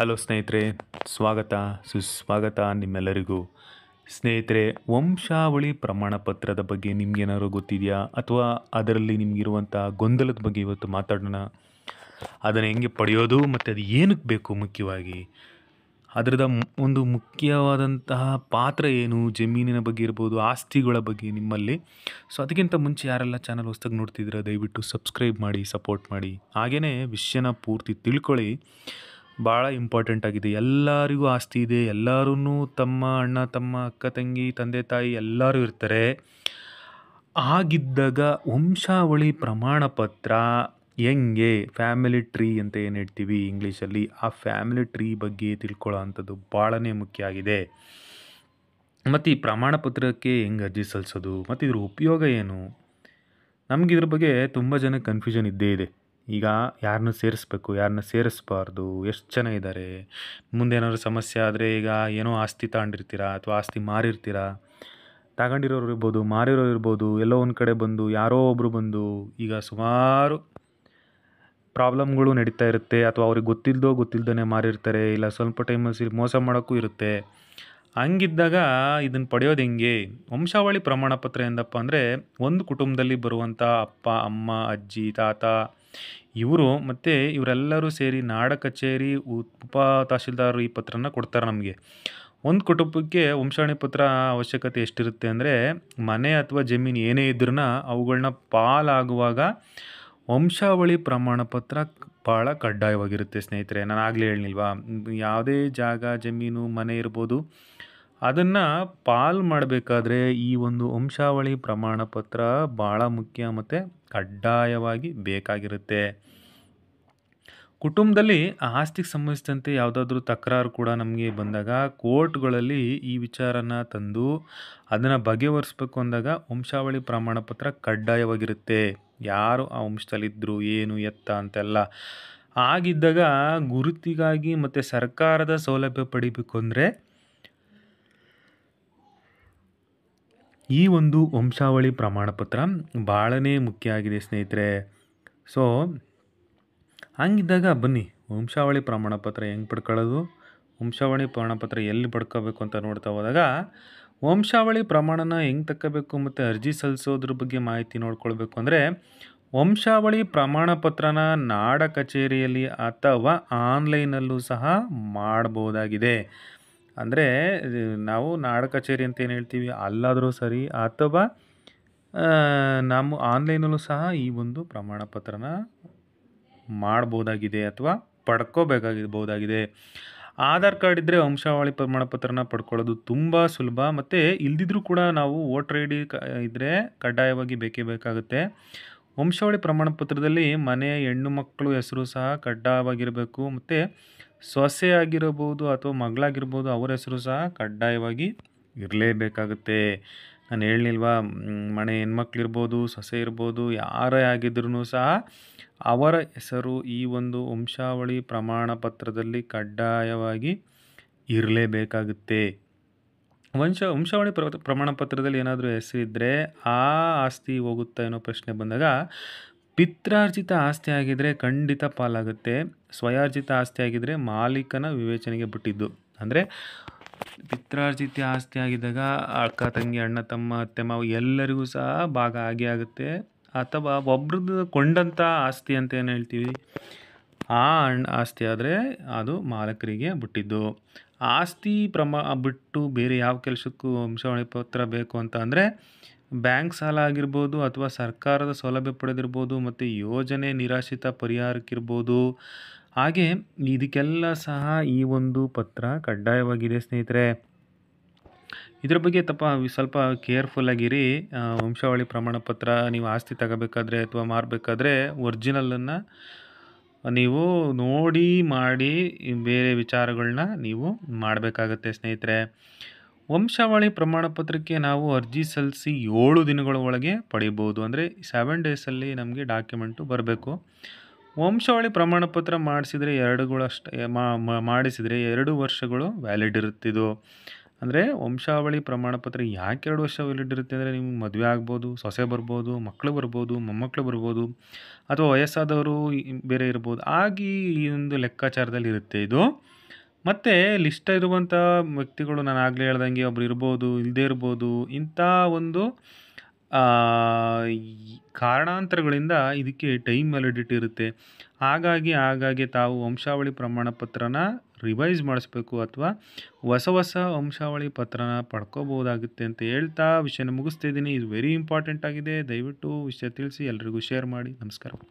hello ಸ್ನೇಹಿತರೆ ಸ್ವಾಗತ ಸುಸ್ವಾಗತ ನಿಮ್ಮೆಲ್ಲರಿಗೂ ಸ್ನೇಹಿತರೆ ವಂಶಾವಳಿ ಪ್ರಮಾಣ ಪತ್ರದ ಬಗ್ಗೆ ನಿಮ್ಗೇನಾದ್ರು ಗೊತ್ತಿದೆಯಾ ಅಥವಾ ಅದರಲ್ಲಿ ನಿಮಗಿರುವಂಥ ಗೊಂದಲದ ಬಗ್ಗೆ ಇವತ್ತು ಮಾತಾಡೋಣ ಅದನ್ನು ಹೆಂಗೆ ಪಡೆಯೋದು ಮತ್ತು ಅದು ಏನಕ್ಕೆ ಬೇಕು ಮುಖ್ಯವಾಗಿ ಅದರದ ಒಂದು ಮುಖ್ಯವಾದಂತಹ ಪಾತ್ರ ಏನು ಜಮೀನಿನ ಬಗ್ಗೆ ಇರ್ಬೋದು ಆಸ್ತಿಗಳ ಬಗ್ಗೆ ನಿಮ್ಮಲ್ಲಿ ಸೊ ಅದಕ್ಕಿಂತ ಮುಂಚೆ ಯಾರೆಲ್ಲ ಚಾನಲ್ ಹೊಸ್ತಾಗಿ ನೋಡ್ತಿದ್ದೀರಾ ದಯವಿಟ್ಟು ಸಬ್ಸ್ಕ್ರೈಬ್ ಮಾಡಿ ಸಪೋರ್ಟ್ ಮಾಡಿ ಹಾಗೆಯೇ ವಿಷಯನ ಪೂರ್ತಿ ತಿಳ್ಕೊಳ್ಳಿ ಭಾಳ ಇಂಪಾರ್ಟೆಂಟ್ ಆಗಿದೆ ಎಲ್ಲರಿಗೂ ಆಸ್ತಿ ಇದೆ ಎಲ್ಲರೂ ತಮ್ಮ ಅಣ್ಣ ತಮ್ಮ ಅಕ್ಕ ತಂಗಿ ತಂದೆ ತಾಯಿ ಎಲ್ಲರೂ ಇರ್ತಾರೆ ಆಗಿದ್ದಾಗ ವಂಶಾವಳಿ ಪ್ರಮಾಣ ಪತ್ರ ಹೆಂಗೆ ಫ್ಯಾಮಿಲಿ ಟ್ರೀ ಅಂತ ಏನು ಹೇಳ್ತೀವಿ ಇಂಗ್ಲೀಷಲ್ಲಿ ಆ ಫ್ಯಾಮಿಲಿ ಟ್ರೀ ಬಗ್ಗೆ ತಿಳ್ಕೊಳ್ಳೋ ಅಂಥದ್ದು ಭಾಳನೇ ಮುಖ್ಯ ಆಗಿದೆ ಮತ್ತು ಈ ಪ್ರಮಾಣ ಪತ್ರಕ್ಕೆ ಹೆಂಗೆ ಅರ್ಜಿ ಸಲ್ಲಿಸೋದು ಮತ್ತು ಇದ್ರ ಉಪಯೋಗ ಏನು ನಮಗಿದ್ರ ಬಗ್ಗೆ ತುಂಬ ಜನ ಕನ್ಫ್ಯೂಷನ್ ಇದ್ದೇ ಇದೆ ಈಗ ಯಾರನ್ನ ಸೇರಿಸ್ಬೇಕು ಯಾರನ್ನ ಸೇರಿಸ್ಬಾರ್ದು ಎಷ್ಟು ಜನ ಇದ್ದಾರೆ ಮುಂದೆ ಏನಾದ್ರು ಸಮಸ್ಯೆ ಆದರೆ ಈಗ ಏನೋ ಆಸ್ತಿ ತಗೊಂಡಿರ್ತೀರಾ ಅಥವಾ ಆಸ್ತಿ ಮಾರಿರ್ತೀರಾ ತಗೊಂಡಿರೋರು ಇರ್ಬೋದು ಮಾರಿರೋರು ಇರ್ಬೋದು ಎಲ್ಲೋ ಒಂದು ಕಡೆ ಬಂದು ಯಾರೋ ಒಬ್ಬರು ಬಂದು ಈಗ ಸುಮಾರು ಪ್ರಾಬ್ಲಮ್ಗಳು ನಡೀತಾ ಇರುತ್ತೆ ಅಥವಾ ಅವ್ರಿಗೆ ಗೊತ್ತಿಲ್ಲದೋ ಗೊತ್ತಿಲ್ಲದೇ ಮಾರಿರ್ತಾರೆ ಇಲ್ಲ ಸ್ವಲ್ಪ ಟೈಮಲ್ಲಿ ಮೋಸ ಮಾಡೋಕ್ಕೂ ಇರುತ್ತೆ ಹಂಗಿದ್ದಾಗ ಇದನ್ನು ಪಡೆಯೋದು ಹೆಂಗೆ ವಂಶಾವಳಿ ಪ್ರಮಾಣ ಪತ್ರ ಎಂದಪ್ಪ ಅಂದರೆ ಒಂದು ಕುಟುಂಬದಲ್ಲಿ ಬರುವಂಥ ಅಪ್ಪ ಅಮ್ಮ ಅಜ್ಜಿ ತಾತ ಇವರು ಮತ್ತು ಇವರೆಲ್ಲರೂ ಸೇರಿ ನಾಡ ಕಚೇರಿ ಉಪ ತಹಶೀಲ್ದಾರರು ಈ ಪತ್ರನ ಕೊಡ್ತಾರೆ ನಮಗೆ ಒಂದು ಕುಟುಂಬಕ್ಕೆ ವಂಶಾವಳಿ ಪತ್ರ ಅವಶ್ಯಕತೆ ಎಷ್ಟಿರುತ್ತೆ ಅಂದರೆ ಮನೆ ಅಥವಾ ಜಮೀನು ಏನೇ ಇದ್ರೂ ಅವುಗಳನ್ನ ಪಾಲಾಗುವಾಗ ವಂಶಾವಳಿ ಪ್ರಮಾಣ ಪತ್ರ ಭಾಳ ಕಡ್ಡಾಯವಾಗಿರುತ್ತೆ ಸ್ನೇಹಿತರೆ ನಾನು ಆಗಲೇ ಹೇಳಿಲ್ವಾ ಯಾವುದೇ ಜಾಗ ಜಮೀನು ಮನೆ ಇರ್ಬೋದು ಅದನ್ನು ಪಾಲ್ ಮಾಡಬೇಕಾದ್ರೆ ಈ ಒಂದು ವಂಶಾವಳಿ ಪ್ರಮಾಣ ಪತ್ರ ಭಾಳ ಮುಖ್ಯ ಮತ್ತು ಕಡ್ಡಾಯವಾಗಿ ಬೇಕಾಗಿರುತ್ತೆ ಕುಟುಂಬದಲ್ಲಿ ಆಸ್ತಿಗೆ ಸಂಬಂಧಿಸಿದಂತೆ ಯಾವುದಾದ್ರೂ ತಕರಾರು ಕೂಡ ನಮಗೆ ಬಂದಾಗ ಕೋರ್ಟ್ಗಳಲ್ಲಿ ಈ ವಿಚಾರನ ತಂದು ಅದನ್ನು ಬಗೆಹರಿಸ್ಬೇಕು ಅಂದಾಗ ವಂಶಾವಳಿ ಪ್ರಮಾಣ ಪತ್ರ ಕಡ್ಡಾಯವಾಗಿರುತ್ತೆ ಯಾರು ಆ ವಂಶದಲ್ಲಿದ್ದರು ಏನು ಎತ್ತ ಅಂತೆಲ್ಲ ಆಗಿದ್ದಾಗ ಗುರುತಿಗಾಗಿ ಮತ್ತು ಸರ್ಕಾರದ ಸೌಲಭ್ಯ ಪಡಿಬೇಕು ಅಂದರೆ ಈ ಒಂದು ವಂಶಾವಳಿ ಪ್ರಮಾಣ ಪತ್ರ ಭಾಳನೇ ಮುಖ್ಯ ಆಗಿದೆ ಸ್ನೇಹಿತರೆ ಸೊ ಹಂಗಿದ್ದಾಗ ಬನ್ನಿ ವಂಶಾವಳಿ ಪ್ರಮಾಣಪತ್ರ ಹೆಂಗೆ ಪಡ್ಕೊಳ್ಳೋದು ವಂಶಾವಳಿ ಪ್ರಮಾಣಪತ್ರ ಎಲ್ಲಿ ಪಡ್ಕೋಬೇಕು ಅಂತ ನೋಡ್ತಾ ಹೋದಾಗ ವಂಶಾವಳಿ ಪ್ರಮಾಣನ ಹೆಂಗೆ ತಕ್ಕಬೇಕು ಮತ್ತು ಅರ್ಜಿ ಸಲ್ಲಿಸೋದ್ರ ಬಗ್ಗೆ ಮಾಹಿತಿ ನೋಡ್ಕೊಳ್ಬೇಕು ಅಂದರೆ ವಂಶಾವಳಿ ಪ್ರಮಾಣಪತ್ರನ ನಾಡ ಕಚೇರಿಯಲ್ಲಿ ಅಥವಾ ಆನ್ಲೈನಲ್ಲೂ ಸಹ ಮಾಡ್ಬೋದಾಗಿದೆ ಅಂದರೆ ನಾವು ನಾಡ ಕಚೇರಿ ಅಂತ ಏನು ಹೇಳ್ತೀವಿ ಅಲ್ಲಾದರೂ ಸರಿ ಅಥವಾ ನಾವು ಆನ್ಲೈನಲ್ಲೂ ಸಹ ಈ ಒಂದು ಪ್ರಮಾಣ ಪತ್ರನ ಮಾಡ್ಬೋದಾಗಿದೆ ಅಥವಾ ಪಡ್ಕೋಬೇಕಾಗಿರ್ಬೋದಾಗಿದೆ ಆಧಾರ್ ಕಾರ್ಡ್ ಇದ್ದರೆ ವಂಶಾವಳಿ ಪ್ರಮಾಣಪತ್ರನ ಪಡ್ಕೊಳ್ಳೋದು ತುಂಬ ಸುಲಭ ಮತ್ತು ಇಲ್ದಿದ್ರೂ ಕೂಡ ನಾವು ವೋಟರ್ ಐ ಡಿ ಇದ್ದರೆ ಕಡ್ಡಾಯವಾಗಿ ಬೇಕೇ ಬೇಕಾಗುತ್ತೆ ವಂಶಾವಳಿ ಪ್ರಮಾಣಪತ್ರದಲ್ಲಿ ಮನೆಯ ಹೆಣ್ಣು ಮಕ್ಕಳು ಹೆಸರು ಸಹ ಕಡ್ಡಾಯವಾಗಿರಬೇಕು ಮತ್ತು ಸೊಸೆ ಆಗಿರಬಹುದು ಅಥವಾ ಮಗಳಾಗಿರ್ಬೋದು ಅವರ ಹೆಸರು ಸಹ ಕಡ್ಡಾಯವಾಗಿ ಇರಲೇಬೇಕಾಗುತ್ತೆ ನಾನು ಹೇಳಿಲ್ವಾ ಮನೆ ಹೆಣ್ಮಕ್ಳಿರ್ಬೋದು ಸೊಸೆ ಇರ್ಬೋದು ಯಾರೇ ಆಗಿದ್ರೂ ಸಹ ಅವರ ಹೆಸರು ಈ ಒಂದು ವಂಶಾವಳಿ ಪ್ರಮಾಣ ಪತ್ರದಲ್ಲಿ ಕಡ್ಡಾಯವಾಗಿ ಇರಲೇಬೇಕಾಗುತ್ತೆ ವಂಶ ವಂಶಾವಳಿ ಪ್ರ ಪ್ರಮಾಣ ಪತ್ರದಲ್ಲಿ ಏನಾದರೂ ಹೆಸರಿದ್ದರೆ ಆ ಆಸ್ತಿ ಹೋಗುತ್ತಾ ಅನ್ನೋ ಪ್ರಶ್ನೆ ಬಂದಾಗ ಪಿತ್ರಾರ್ಜಿತ ಆಸ್ತಿ ಆಗಿದ್ದರೆ ಖಂಡಿತ ಪಾಲಾಗುತ್ತೆ ಸ್ವಯಾರ್ಜಿತ ಆಸ್ತಿ ಆಗಿದ್ದರೆ ಮಾಲೀಕನ ವಿವೇಚನೆಗೆ ಬಿಟ್ಟಿದ್ದು ಅಂದರೆ ಪಿತ್ರಾರ್ಜಿತಿ ಆಸ್ತಿ ಆಗಿದ್ದಾಗ ಅಕ್ಕ ತಂಗಿ ಅಣ್ಣ ತಮ್ಮ ಅತ್ತೆ ಮಾವು ಎಲ್ಲರಿಗೂ ಸಹ ಭಾಗ ಆಗಿ ಆಗುತ್ತೆ ಅಥವಾ ಒಬ್ರದ್ದು ಕೊಂಡಂಥ ಆಸ್ತಿ ಅಂತ ಏನು ಹೇಳ್ತೀವಿ ಆ ಅಣ್ಣ ಆಸ್ತಿ ಆದರೆ ಅದು ಮಾಲಕರಿಗೆ ಬಿಟ್ಟಿದ್ದು ಆಸ್ತಿ ಪ್ರಮಾ ಬಿಟ್ಟು ಬೇರೆ ಯಾವ ಕೆಲಸಕ್ಕೂ ವಂಶಾವಳಿ ಪತ್ರ ಬೇಕು ಅಂತ ಅಂದರೆ ಬ್ಯಾಂಕ್ ಸಾಲ ಆಗಿರ್ಬೋದು ಅಥವಾ ಸರ್ಕಾರದ ಸೌಲಭ್ಯ ಪಡೆದಿರ್ಬೋದು ಮತ್ತು ಯೋಜನೆ ನಿರಾಶ್ರಿತ ಪರಿಹಾರಕ್ಕಿರ್ಬೋದು ಹಾಗೇ ಇದಕ್ಕೆಲ್ಲ ಸಹ ಈ ಒಂದು ಪತ್ರ ಕಡ್ಡಾಯವಾಗಿದೆ ಸ್ನೇಹಿತರೆ ಇದರ ಬಗ್ಗೆ ತಪ್ಪ ಸ್ವಲ್ಪ ಕೇರ್ಫುಲ್ಲಾಗಿರಿ ವಂಶಾವಳಿ ಪ್ರಮಾಣ ಪತ್ರ ನೀವು ಆಸ್ತಿ ತಗೋಬೇಕಾದ್ರೆ ಅಥವಾ ಮಾರಬೇಕಾದ್ರೆ ಒರಿಜಿನಲನ್ನು ನೀವು ನೋಡಿ ಮಾಡಿ ಬೇರೆ ವಿಚಾರಗಳನ್ನ ನೀವು ಮಾಡಬೇಕಾಗತ್ತೆ ಸ್ನೇಹಿತರೆ ವಂಶಾವಳಿ ಪ್ರಮಾಣ ಪತ್ರಕ್ಕೆ ನಾವು ಅರ್ಜಿ ಸಲ್ಲಿಸಿ ಏಳು ದಿನಗಳ ಒಳಗೆ ಪಡಿಬೋದು ಅಂದರೆ ಸೆವೆನ್ ಡೇಸಲ್ಲಿ ನಮಗೆ ಡಾಕ್ಯುಮೆಂಟು ಬರಬೇಕು ವಂಶಾವಳಿ ಪ್ರಮಾಣಪತ್ರ ಮಾಡಿಸಿದರೆ ಎರಡುಗಳು ಅಷ್ಟು ಮಾಡಿಸಿದರೆ ಎರಡು ವರ್ಷಗಳು ವ್ಯಾಲಿಡ್ ಇರುತ್ತಿದ್ದು ಅಂದರೆ ವಂಶಾವಳಿ ಪ್ರಮಾಣಪತ್ರ ಯಾಕೆ ಎರಡು ವರ್ಷ ವ್ಯಾಲಿಡ್ ಇರುತ್ತೆ ಅಂದರೆ ನಿಮ್ಗೆ ಮದುವೆ ಆಗ್ಬೋದು ಸೊಸೆ ಬರ್ಬೋದು ಮಕ್ಕಳು ಬರ್ಬೋದು ಮೊಮ್ಮಕ್ಕಳು ಬರ್ಬೋದು ಅಥವಾ ವಯಸ್ಸಾದವರು ಬೇರೆ ಇರ್ಬೋದು ಆಗಿ ಈ ಒಂದು ಲೆಕ್ಕಾಚಾರದಲ್ಲಿ ಇರುತ್ತೆ ಇದು ಮತ್ತು ಲಿಸ್ಟ್ ಇರುವಂಥ ವ್ಯಕ್ತಿಗಳು ನಾನು ಆಗಲೇ ಹೇಳ್ದಂಗೆ ಒಬ್ರು ಇರ್ಬೋದು ಇಲ್ಲದೇ ಇರ್ಬೋದು ಇಂಥ ಒಂದು ಕಾರಣಾಂತರಗಳಿಂದ ಇದಕ್ಕೆ ಟೈಮ್ ವ್ಯಾಲಿಡಿಟಿ ಇರುತ್ತೆ ಹಾಗಾಗಿ ಹಾಗಾಗಿ ತಾವು ವಂಶಾವಳಿ ಪ್ರಮಾಣ ಪತ್ರನ ರಿವೈಸ್ ಮಾಡಿಸ್ಬೇಕು ಅಥವಾ ಹೊಸ ಹೊಸ ವಂಶಾವಳಿ ಪತ್ರನ ಪಡ್ಕೋಬೋದಾಗುತ್ತೆ ಅಂತ ಹೇಳ್ತಾ ವಿಷಯನ ಇದ್ದೀನಿ ಇದು ವೆರಿ ಇಂಪಾರ್ಟೆಂಟ್ ಆಗಿದೆ ದಯವಿಟ್ಟು ವಿಷಯ ತಿಳಿಸಿ ಎಲ್ರಿಗೂ ಶೇರ್ ಮಾಡಿ ನಮಸ್ಕಾರ